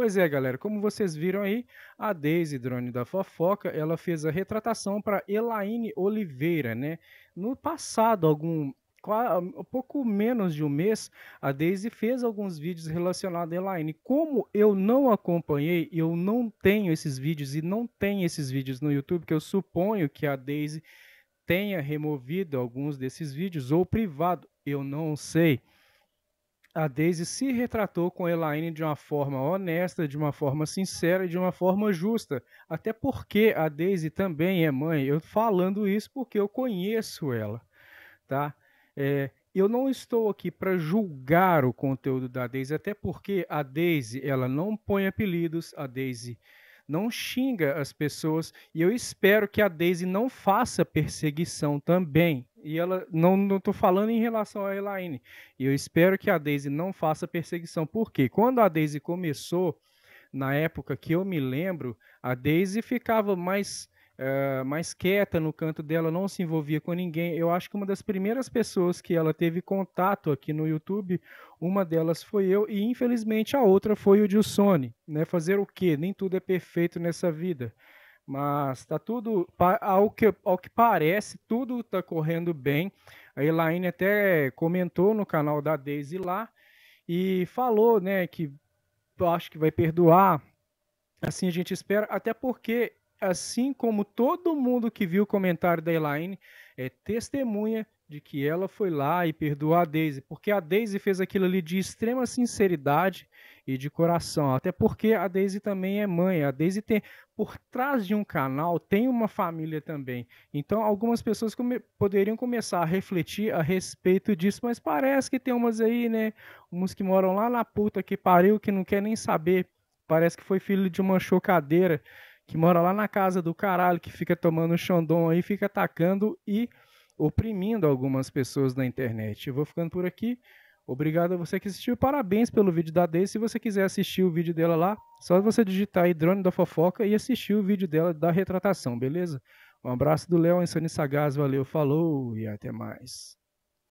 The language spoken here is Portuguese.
Pois é, galera, como vocês viram aí, a Daisy Drone da Fofoca, ela fez a retratação para Elaine Oliveira, né? No passado, algum um pouco menos de um mês, a Daisy fez alguns vídeos relacionados a Elaine. Como eu não acompanhei, eu não tenho esses vídeos e não tenho esses vídeos no YouTube, que eu suponho que a Daisy tenha removido alguns desses vídeos ou privado, eu não sei a Daisy se retratou com Elaine de uma forma honesta, de uma forma sincera e de uma forma justa. Até porque a Daisy também é mãe. Eu falando isso porque eu conheço ela, tá? É, eu não estou aqui para julgar o conteúdo da Daisy, até porque a Daisy ela não põe apelidos, a Daisy não xinga as pessoas. E eu espero que a Daisy não faça perseguição também. E ela não não falando em relação à Elaine. E eu espero que a Daisy não faça perseguição, porque quando a Daisy começou, na época que eu me lembro, a Daisy ficava mais mais quieta no canto dela, não se envolvia com ninguém. Eu acho que uma das primeiras pessoas que ela teve contato aqui no YouTube, uma delas foi eu e infelizmente a outra foi o Gilsone. Né? Fazer o quê? Nem tudo é perfeito nessa vida. Mas tá tudo, ao que, ao que parece, tudo tá correndo bem. A Elaine até comentou no canal da Daisy lá e falou, né, que acho que vai perdoar. Assim a gente espera, até porque assim como todo mundo que viu o comentário da Elaine, é testemunha de que ela foi lá e perdoou a Daisy, porque a Daisy fez aquilo ali de extrema sinceridade e de coração, até porque a Daisy também é mãe, a Daisy tem por trás de um canal tem uma família também. Então algumas pessoas come poderiam começar a refletir a respeito disso, mas parece que tem umas aí, né, uns que moram lá na puta que pariu que não quer nem saber, parece que foi filho de uma chocadeira que mora lá na casa do caralho, que fica tomando Xandon aí, fica atacando e oprimindo algumas pessoas na internet. Eu vou ficando por aqui. Obrigado a você que assistiu. Parabéns pelo vídeo da Day. Se você quiser assistir o vídeo dela lá, só você digitar aí Drone da Fofoca e assistir o vídeo dela da retratação, beleza? Um abraço do Léo, Insani Sagaz, valeu, falou e até mais.